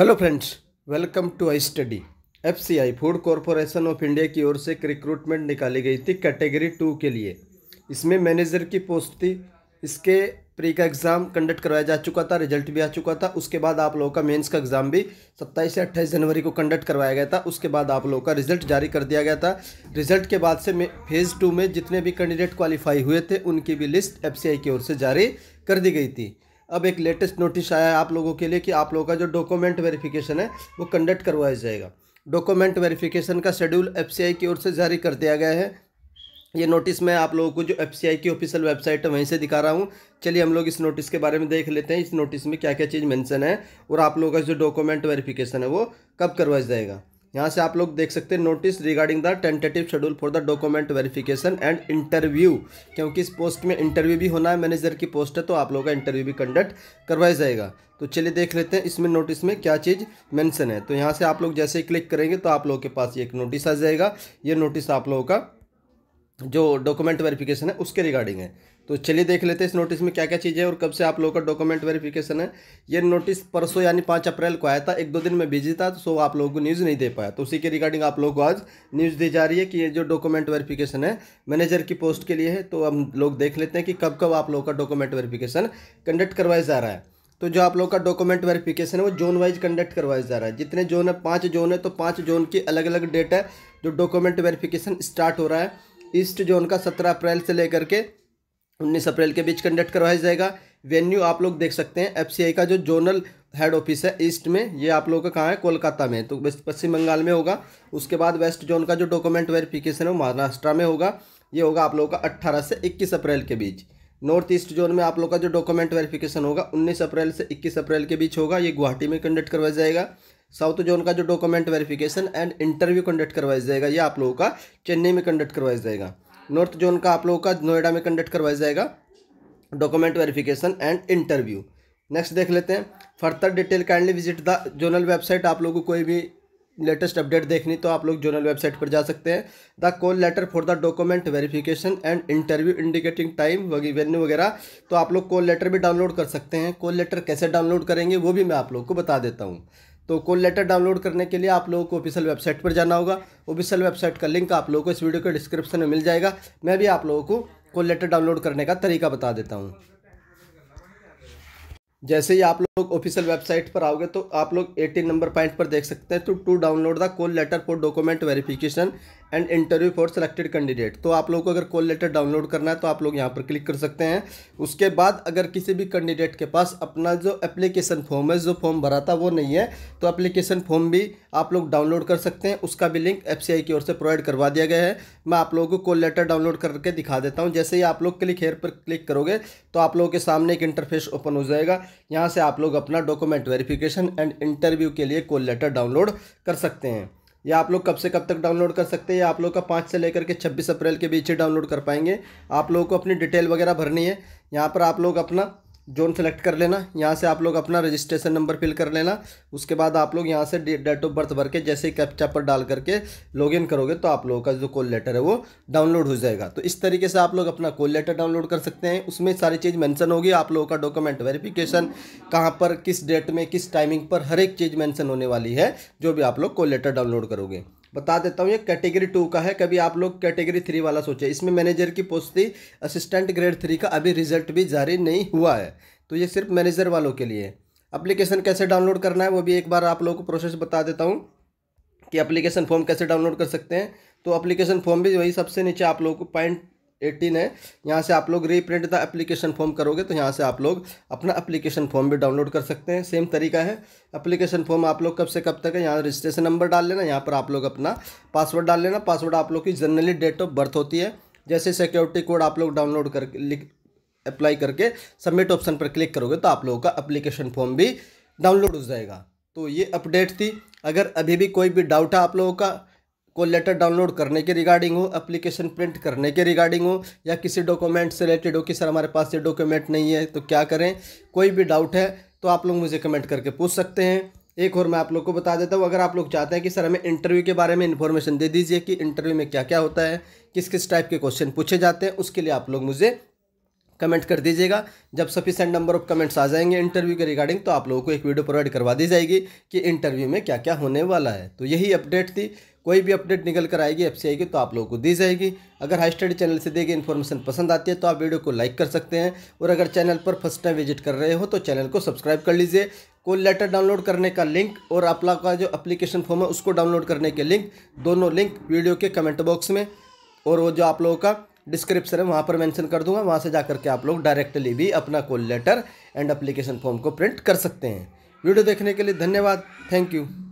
hello friends welcome to I study FCI food corporation of India की ओर से एक रिक्रूटमेंट निकाली गई थी कैटेगरी टू के लिए इसमें मैनेजर की पोस्ट थी इसके प्री का एग्ज़ाम कंडक्ट करवाया जा चुका था रिजल्ट भी आ चुका था उसके बाद आप लोगों का मेंस का एग्ज़ाम भी 27 से 28 जनवरी को कंडक्ट करवाया गया था उसके बाद आप लोगों का रिजल्ट जारी कर दिया गया था रिजल्ट के बाद से फेज़ टू में जितने भी कैंडिडेट क्वालिफाई हुए थे उनकी भी लिस्ट एफ की ओर से जारी कर दी गई थी अब एक लेटेस्ट नोटिस आया है आप लोगों के लिए कि आप लोगों का जो डॉक्यूमेंट वेरिफिकेशन है वो कंडक्ट करवाया जाएगा डॉक्यूमेंट वेरिफिकेशन का शेड्यूल एफ की ओर से जारी कर दिया गया है ये नोटिस मैं आप लोगों को जो एफ की ऑफिशियल वेबसाइट है वहीं से दिखा रहा हूँ चलिए हम लोग इस नोटिस के बारे में देख लेते हैं इस नोटिस में क्या क्या चीज़ मैंसन है और आप लोगों का जो डॉक्यूमेंट वेरीफिकेशन है वो कब करवाया जाएगा यहाँ से आप लोग देख सकते हैं notice regarding the tentative schedule for the document verification and interview क्योंकि इस पोस्ट में इंटरव्यू भी होना है मैनेजर की पोस्ट है तो आप लोगों का इंटरव्यू भी कंडक्ट करवाया जाएगा तो चलिए देख लेते हैं इसमें नोटिस में क्या चीज़ मेंशन है तो यहाँ से आप लोग जैसे ही क्लिक करेंगे तो आप लोगों के पास एक नोटिस आ जाएगा ये नोटिस आप लोगों का जो डॉक्यूमेंट वेरिफिकेशन है उसके रिगार्डिंग है तो चलिए देख लेते हैं इस नोटिस में क्या क्या चीज़ें और कब से आप लोगों का डॉक्यूमेंट वेरिफिकेशन है ये नोटिस परसों यानी पाँच अप्रैल को आया था एक दो दिन में बिजी था तो सो आप लोगों को न्यूज़ नहीं दे पाया तो उसी के रिगार्डिंग आप लोगों को आज न्यूज़ दी जा रही है कि ये जो डॉक्यूमेंट वेरिफिकेशन है मैनेजर की पोस्ट के लिए है तो हम लोग देख लेते हैं कि कब कब आप लोगों का डॉक्यूमेंट वेरीफिकेशन कंडक्ट करवाया जा रहा है तो जो आप लोग का डॉक्यूमेंट वेरिफिकेशन है वो जोन वाइज कंडक्ट करवाया जा रहा है जितने जोन है पाँच जोन है तो पाँच जोन की अलग अलग डेट है जो डॉक्यूमेंट वेरिफिकेशन स्टार्ट हो रहा है ईस्ट जोन का सत्रह अप्रैल से लेकर के उन्नीस अप्रैल के बीच कंडक्ट करवाया जाएगा वेन्यू आप लोग देख सकते हैं एफ का जो जोनल हेड ऑफिस है ईस्ट में ये आप लोगों का कहाँ है कोलकाता में तो पश्चिम बंगाल में होगा उसके बाद वेस्ट जोन का जो डॉक्यूमेंट वेरिफिकेशन है वो महाराष्ट्र में होगा ये होगा आप लोगों का अट्ठारह से इक्कीस अप्रैल के बीच नॉर्थ ईस्ट जोन में आप लोग का जो डॉक्यूमेंट वेरिफिकेशन होगा 19 अप्रैल से 21 अप्रैल के बीच होगा ये गुवाहाटी में कंडक्ट करवाया जाएगा साउथ जोन का जो document verification and interview conduct करवाया जाएगा ये आप लोगों का चेन्नई में कंडक्ट करवाया जाएगा नॉर्थ जोन का आप लोगों का नोएडा में कंडक्ट करवाया जाएगा document verification and interview next देख लेते हैं further detail kindly visit the zonal website आप लोगों को कोई भी लेटेस्ट अपडेट देखनी तो आप लोग जोनल वेबसाइट पर जा सकते हैं the call letter for the document verification and interview indicating time venue वगैरह तो आप लोग कॉल लेटर भी डाउनलोड कर सकते हैं कॉल लेटर कैसे डाउनलोड करेंगे वो भी मैं आप लोग को बता देता हूँ तो कॉल लेटर डाउनलोड करने के लिए आप लोगों को ऑफिशियल वेबसाइट पर जाना होगा ऑफिशियल वेबसाइट का लिंक आप लोगों को इस वीडियो के डिस्क्रिप्शन में मिल जाएगा मैं भी आप लोगों को कॉल लेटर डाउनलोड करने का तरीका बता देता हूँ जैसे ही आप लोग ऑफिशियल वेबसाइट पर आओगे तो आप लोग 18 नंबर पॉइंट पर देख सकते हैं तो to download the call letter for document verification and interview for selected candidate तो आप लोगों को अगर कॉल लेटर डाउनलोड करना है तो आप लोग यहाँ पर क्लिक कर सकते हैं उसके बाद अगर किसी भी कैंडिडेट के पास अपना जो एप्लीकेशन फॉर्म है जो फॉर्म भरा था वो नहीं है तो एप्लीकेशन फॉर्म भी आप लोग डाउनलोड कर सकते हैं उसका भी लिंक एफ की ओर से प्रोवाइड करवा दिया गया है मैं आप लोगों को कॉल लेटर डाउनलोड करके दिखा देता हूँ जैसे ही आप लोग क्लिक हेयर पर क्लिक करोगे तो आप लोगों के सामने एक इंटरफेस ओपन हो जाएगा यहाँ से आप लोग अपना डॉक्यूमेंट वेरीफिकेशन एंड इंटरव्यू के लिए कॉल लेटर डाउनलोड कर सकते हैं या आप लोग कब से कब तक डाउनलोड कर सकते हैं या आप लोग का पाँच से लेकर के छब्बीस अप्रैल के बीच ही डाउनलोड कर पाएंगे आप लोगों को अपनी डिटेल वगैरह भरनी है यहाँ पर आप लोग अपना जोन सेलेक्ट कर लेना यहाँ से आप लोग अपना रजिस्ट्रेशन नंबर फिल कर लेना उसके बाद आप लोग यहाँ से डेट ऑफ बर्थ भर के जैसे ही कैप्चा पर डाल करके लॉगिन करोगे तो आप लोगों का जो कॉल लेटर है वो डाउनलोड हो जाएगा तो इस तरीके से आप लोग अपना कॉल लेटर डाउनलोड कर सकते हैं उसमें सारी चीज़ मैंसन होगी आप लोगों का डॉक्यूमेंट वेरीफिकेशन कहाँ पर किस डेट में किस टाइमिंग पर हर एक चीज़ मैंसन होने वाली है जो भी आप लोग कॉल लेटर डाउनलोड करोगे बता देता हूँ ये कैटेगरी टू का है कभी आप लोग कैटेगरी थ्री वाला सोचे इसमें मैनेजर की पोस्ट थी असिस्टेंट ग्रेड थ्री का अभी रिजल्ट भी जारी नहीं हुआ है तो ये सिर्फ मैनेजर वालों के लिए अप्लीकेशन कैसे डाउनलोड करना है वो भी एक बार आप लोगों को प्रोसेस बता देता हूँ कि अप्लीकेशन फॉर्म कैसे डाउनलोड कर सकते हैं तो अप्लीकेशन फॉर्म भी वही सबसे नीचे आप लोगों को पॉइंट एटीन है यहाँ से आप लोग रीप्रिंट द एप्लीकेशन फॉर्म करोगे तो यहाँ से आप लोग अपना एप्लीकेशन फॉर्म भी डाउनलोड कर सकते हैं सेम तरीका है एप्लीकेशन फॉर्म आप लोग कब से कब तक है यहाँ रजिस्ट्रेशन नंबर डाल लेना यहाँ पर आप लोग अपना पासवर्ड डाल लेना पासवर्ड आप लोग की जनरली डेट ऑफ बर्थ होती है जैसे सिक्योरिटी कोड आप लोग डाउनलोड करके लिख अप्लाई करके सबमिट ऑप्शन पर क्लिक करोगे तो आप लोगों का अप्लीकेशन फॉर्म भी डाउनलोड हो जाएगा तो ये अपडेट थी अगर अभी भी कोई भी डाउट है आप लोगों का को लेटर डाउनलोड करने के रिगार्डिंग हो एप्लीकेशन प्रिंट करने के रिगार्डिंग हो या किसी डॉक्यूमेंट से रिलेटेड हो कि सर हमारे पास ये डॉक्यूमेंट नहीं है तो क्या करें कोई भी डाउट है तो आप लोग मुझे कमेंट करके पूछ सकते हैं एक और मैं आप लोग को बता देता हूँ अगर आप लोग चाहते हैं कि सर हमें इंटरव्यू के बारे में इन्फॉर्मेशन दे दीजिए कि इंटरव्यू में क्या क्या होता है किस किस टाइप के क्वेश्चन पूछे जाते हैं उसके लिए आप लोग मुझे कमेंट कर दीजिएगा जब सफिशेंट नंबर ऑफ कमेंट्स आ जाएंगे इंटरव्यू के रिगार्डिंग तो आप लोगों को एक वीडियो प्रोवाइड करवा दी जाएगी कि इंटरव्यू में क्या क्या होने वाला है तो यही अपडेट थी कोई भी अपडेट निकल कर आएगी एफ से आएगी तो आप लोगों को दी जाएगी अगर हाई स्टडी चैनल से देगी इन्फॉर्मेशन पसंद आती है तो आप वीडियो को लाइक कर सकते हैं और अगर चैनल पर फर्स्ट टाइम विजिट कर रहे हो तो चैनल को सब्सक्राइब कर लीजिए कॉल लेटर डाउनलोड करने का लिंक और आप लोग का जो अप्लीकेशन फॉर्म है उसको डाउनलोड करने के लिंक दोनों लिंक वीडियो के कमेंट बॉक्स में और वो जो आप लोगों का डिस्क्रिप्शन है वहाँ पर मैंशन कर दूंगा वहाँ से जा करके आप लोग डायरेक्टली भी अपना call letter and application form को प्रिंट कर सकते हैं वीडियो देखने के लिए धन्यवाद थैंक यू